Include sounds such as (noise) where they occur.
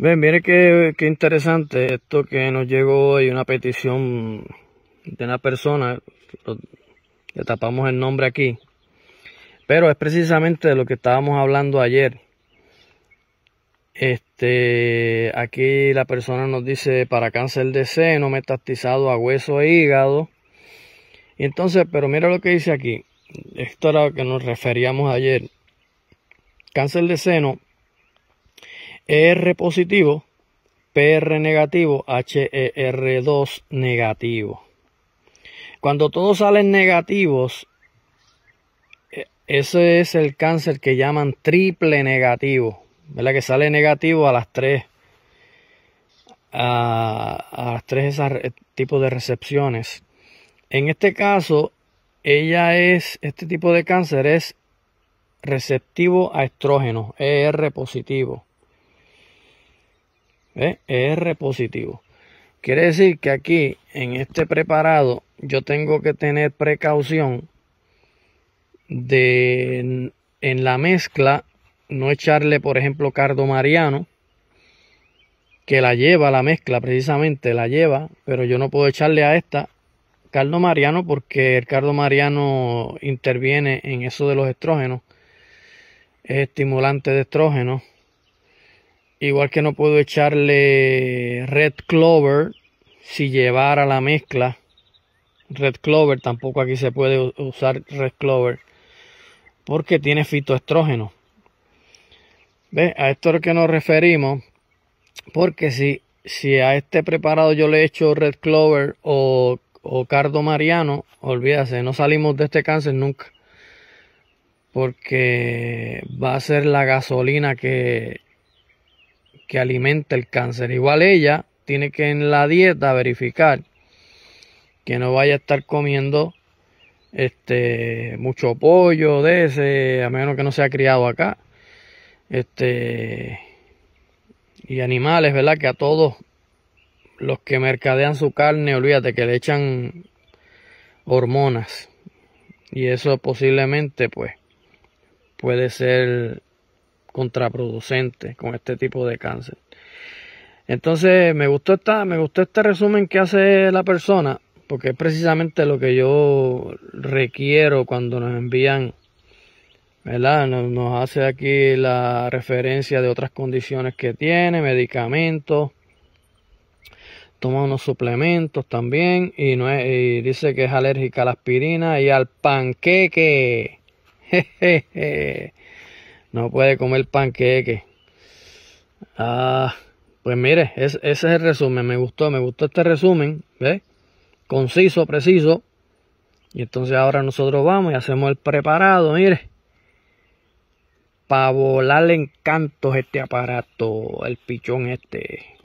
Bien, mire qué, interesante esto que nos llegó hoy, una petición de una persona, le tapamos el nombre aquí, pero es precisamente de lo que estábamos hablando ayer. Este, aquí la persona nos dice para cáncer de seno, metastizado a hueso e hígado. entonces, pero mira lo que dice aquí. Esto era lo que nos referíamos ayer. Cáncer de seno ER positivo, PR negativo, HER2 negativo. Cuando todos salen negativos, e, ese es el cáncer que llaman triple negativo, ¿verdad? Que sale negativo a las tres, a, las tres esas, tipos de recepciones. En este caso, ella es, este tipo de cáncer es receptivo a estrógeno, ER positivo. E R positivo. Quiere decir que aquí, en este preparado, yo tengo que tener precaución de en, la mezcla no echarle, por ejemplo, cardo mariano, que la lleva la mezcla precisamente, la lleva, pero yo no puedo echarle a esta cardo mariano porque el cardo mariano interviene en eso de los estrógenos, es estimulante de estrógenos Igual que no puedo echarle red clover si llevara la mezcla. Red clover, tampoco aquí se puede usar red clover. Porque tiene fitoestrógeno. ve A esto es lo que nos referimos. Porque si, si a este preparado yo le echo red clover o, o cardo mariano, olvídase, no salimos de este cáncer nunca porque va a ser la gasolina que, que alimenta el cáncer. Igual ella tiene que en la dieta verificar que no vaya a estar comiendo este mucho pollo de ese, a menos que no sea criado acá. Este y animales, ¿verdad? Que a todos los que mercadean su carne, olvídate que le echan hormonas. Y eso posiblemente pues puede ser contraproducente con este tipo de cáncer. Entonces, me gustó esta, me gustó este resumen que hace la persona, porque es precisamente lo que yo requiero cuando nos envían, ¿verdad? Nos, hace aquí la referencia de otras condiciones que tiene, medicamentos, toma unos suplementos también y, dice que es alérgica a la aspirina y al panqueque. (laughs) No puede comer panqueque. Ah, pues mire, ese es el resumen. Me gustó, me gustó este resumen. ¿ve? Conciso, preciso. Y entonces ahora nosotros vamos y hacemos el preparado. Mire. Para volarle encantos este aparato. El pichón este.